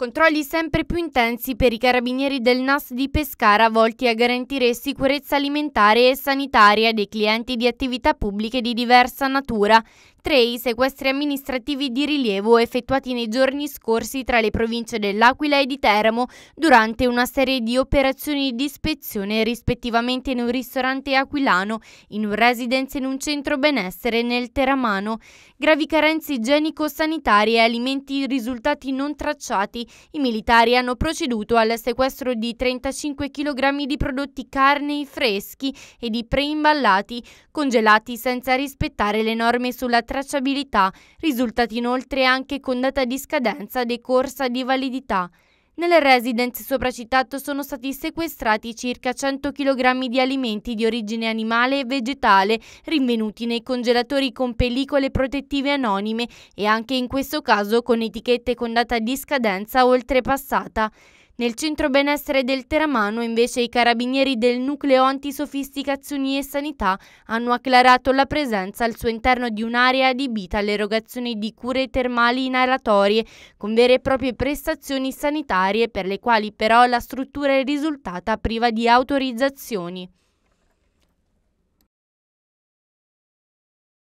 Controlli sempre più intensi per i carabinieri del NAS di Pescara volti a garantire sicurezza alimentare e sanitaria dei clienti di attività pubbliche di diversa natura. Tre i sequestri amministrativi di rilievo effettuati nei giorni scorsi tra le province dell'Aquila e di Teramo durante una serie di operazioni di ispezione rispettivamente in un ristorante aquilano, in un residence e in un centro benessere nel Teramano. Gravi carenze igienico-sanitarie e alimenti risultati non tracciati, i militari hanno proceduto al sequestro di 35 kg di prodotti carnei freschi e di preimballati, congelati senza rispettare le norme sulla tracciabilità, risultati inoltre anche con data di scadenza decorsa di validità. Nelle residence sopracitato sono stati sequestrati circa 100 kg di alimenti di origine animale e vegetale rinvenuti nei congelatori con pellicole protettive anonime e anche in questo caso con etichette con data di scadenza oltrepassata. Nel centro benessere del Teramano invece i carabinieri del nucleo antisofisticazioni e sanità hanno acclarato la presenza al suo interno di un'area adibita all'erogazione di cure termali inalatorie con vere e proprie prestazioni sanitarie per le quali però la struttura è risultata priva di autorizzazioni.